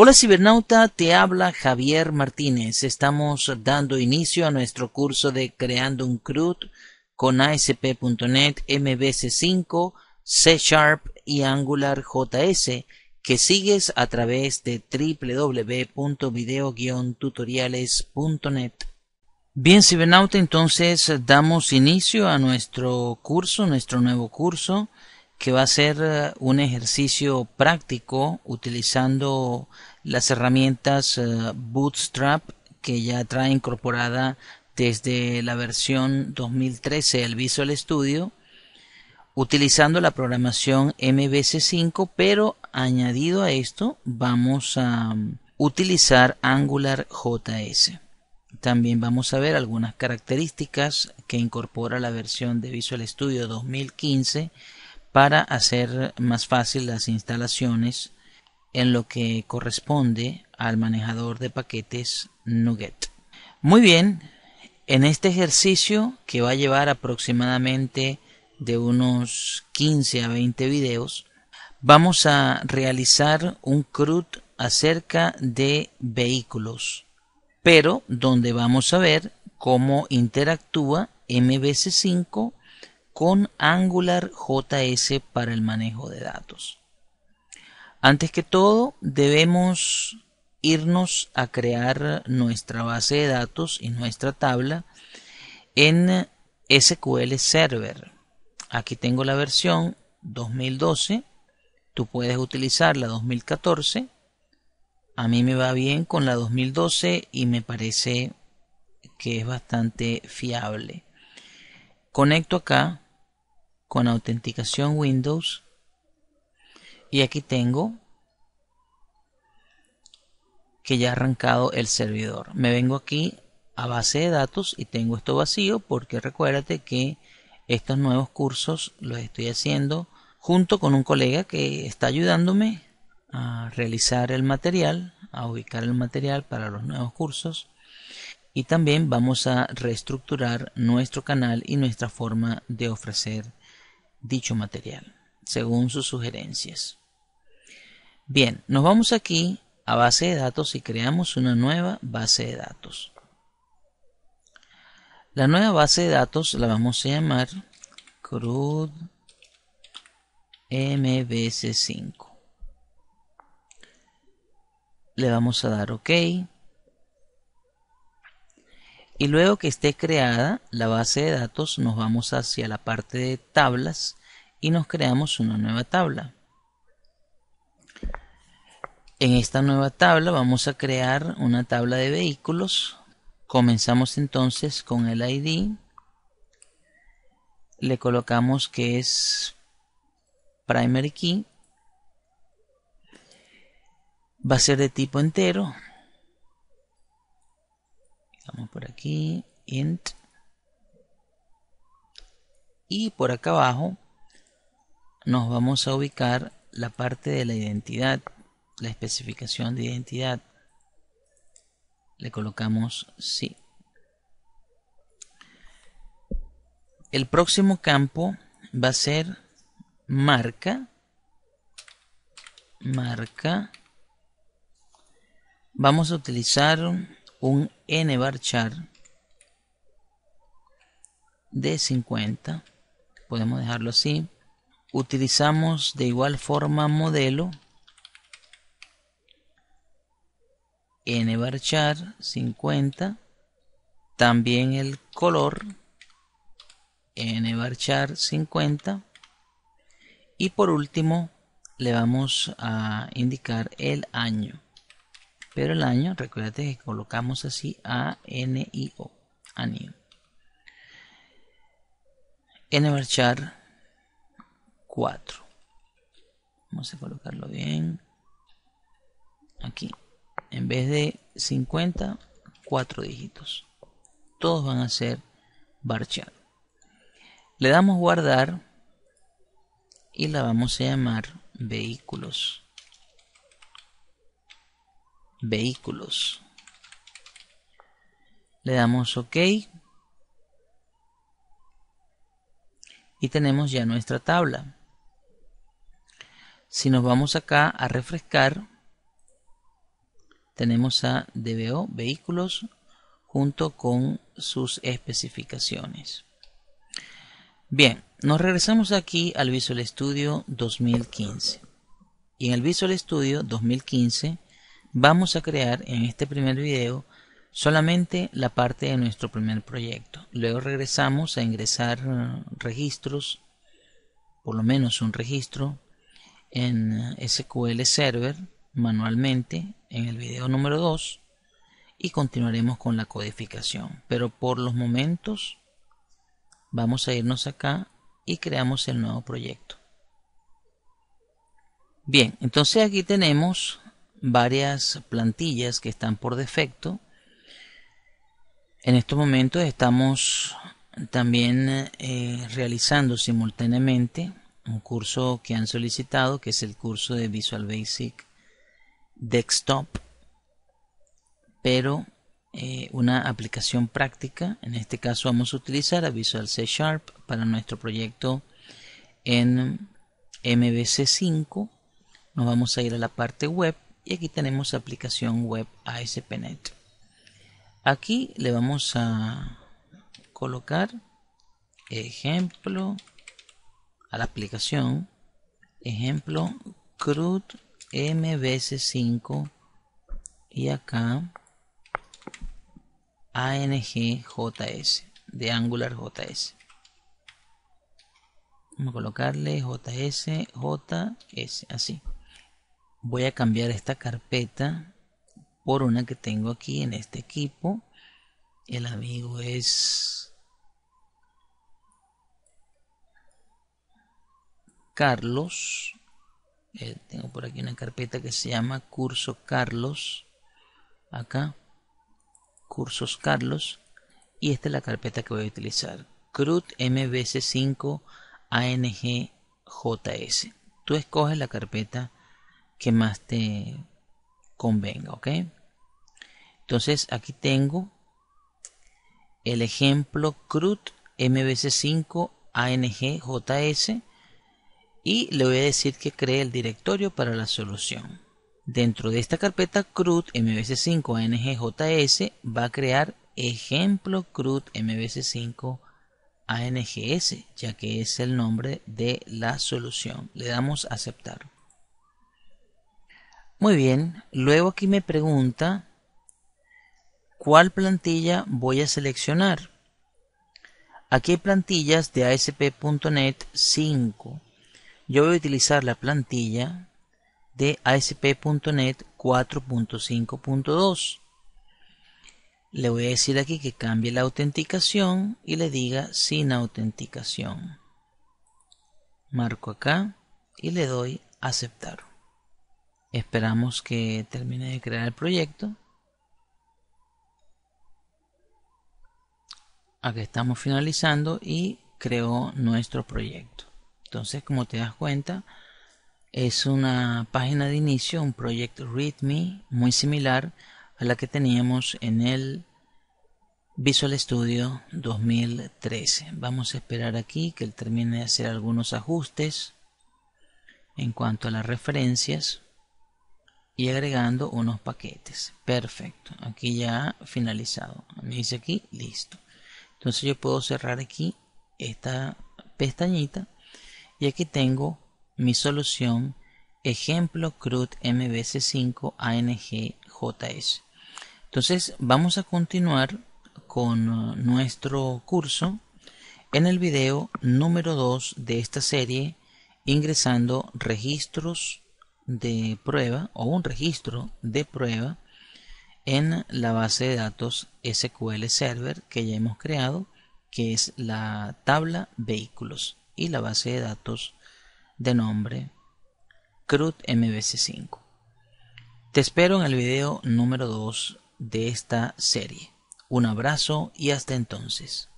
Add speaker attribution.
Speaker 1: Hola cibernauta, te habla Javier Martínez. Estamos dando inicio a nuestro curso de Creando un CRUD con ASP.NET MVC5, C Sharp y Angular JS que sigues a través de www.video-tutoriales.net. Bien cibernauta, entonces damos inicio a nuestro curso, nuestro nuevo curso que va a ser eh, un ejercicio práctico utilizando las herramientas eh, Bootstrap que ya trae incorporada desde la versión 2013 del Visual Studio utilizando la programación MVC5 pero añadido a esto vamos a mm, utilizar Angular JS. También vamos a ver algunas características que incorpora la versión de Visual Studio 2015 para hacer más fácil las instalaciones en lo que corresponde al manejador de paquetes NuGet. Muy bien, en este ejercicio que va a llevar aproximadamente de unos 15 a 20 videos, vamos a realizar un CRUD acerca de vehículos, pero donde vamos a ver cómo interactúa mvc 5 con Angular JS para el manejo de datos. Antes que todo, debemos irnos a crear nuestra base de datos y nuestra tabla en SQL Server. Aquí tengo la versión 2012, tú puedes utilizar la 2014. A mí me va bien con la 2012 y me parece que es bastante fiable. Conecto acá con autenticación Windows y aquí tengo que ya ha arrancado el servidor. Me vengo aquí a base de datos y tengo esto vacío porque recuérdate que estos nuevos cursos los estoy haciendo junto con un colega que está ayudándome a realizar el material, a ubicar el material para los nuevos cursos y también vamos a reestructurar nuestro canal y nuestra forma de ofrecer dicho material, según sus sugerencias. Bien, nos vamos aquí a base de datos y creamos una nueva base de datos. La nueva base de datos la vamos a llamar CRUD mbc 5 Le vamos a dar OK. Y luego que esté creada la base de datos, nos vamos hacia la parte de tablas y nos creamos una nueva tabla. En esta nueva tabla vamos a crear una tabla de vehículos. Comenzamos entonces con el ID. Le colocamos que es primary key. Va a ser de tipo entero por aquí, int. Y por acá abajo nos vamos a ubicar la parte de la identidad, la especificación de identidad. Le colocamos sí. El próximo campo va a ser marca. Marca. Vamos a utilizar un n barchar de 50 podemos dejarlo así utilizamos de igual forma modelo n barchar 50 también el color n barchar 50 y por último le vamos a indicar el año pero el año, recuérdate que colocamos así A-N-I-O, año. N marchar 4. Vamos a colocarlo bien. Aquí. En vez de 50, 4 dígitos. Todos van a ser barchar. Le damos guardar y la vamos a llamar vehículos vehículos. Le damos OK. Y tenemos ya nuestra tabla. Si nos vamos acá a refrescar, tenemos a DBO vehículos junto con sus especificaciones. Bien, nos regresamos aquí al Visual Studio 2015. Y en el Visual Studio 2015 Vamos a crear en este primer video solamente la parte de nuestro primer proyecto. Luego regresamos a ingresar eh, registros, por lo menos un registro, en eh, SQL Server manualmente en el video número 2 y continuaremos con la codificación. Pero por los momentos vamos a irnos acá y creamos el nuevo proyecto. Bien, entonces aquí tenemos varias plantillas que están por defecto. En estos momentos estamos también eh, realizando simultáneamente un curso que han solicitado, que es el curso de Visual Basic Desktop, pero eh, una aplicación práctica. En este caso vamos a utilizar a Visual C Sharp para nuestro proyecto en MVC5. Nos vamos a ir a la parte web y aquí tenemos aplicación web ASP.NET. Aquí le vamos a colocar ejemplo a la aplicación ejemplo CRUD mvc 5 y acá ANGJS de Angular JS. Vamos a colocarle JS, JS, así voy a cambiar esta carpeta por una que tengo aquí en este equipo el amigo es Carlos eh, tengo por aquí una carpeta que se llama curso Carlos acá cursos Carlos y esta es la carpeta que voy a utilizar CRUD MBC5 ANGJS tú escoges la carpeta que más te convenga, ¿ok? Entonces aquí tengo el ejemplo CRUD MVC5 ANGJS y le voy a decir que cree el directorio para la solución. Dentro de esta carpeta CRUD MVC5 js va a crear ejemplo CRUD MVC5 ANGS, ya que es el nombre de la solución. Le damos a aceptar. Muy bien, luego aquí me pregunta cuál plantilla voy a seleccionar. Aquí hay plantillas de ASP.NET 5. Yo voy a utilizar la plantilla de ASP.NET 4.5.2. Le voy a decir aquí que cambie la autenticación y le diga sin autenticación. Marco acá y le doy aceptar. Esperamos que termine de crear el proyecto. Aquí estamos finalizando y creó nuestro proyecto. Entonces, como te das cuenta, es una página de inicio, un proyecto README muy similar a la que teníamos en el Visual Studio 2013. Vamos a esperar aquí que él termine de hacer algunos ajustes en cuanto a las referencias y agregando unos paquetes. Perfecto. Aquí ya finalizado. Me dice aquí, listo. Entonces yo puedo cerrar aquí esta pestañita y aquí tengo mi solución ejemplo CRUD MBC5 js Entonces vamos a continuar con uh, nuestro curso en el video número 2 de esta serie ingresando registros de prueba o un registro de prueba en la base de datos SQL Server que ya hemos creado, que es la tabla vehículos y la base de datos de nombre CRUD MVC5. Te espero en el video número 2 de esta serie. Un abrazo y hasta entonces.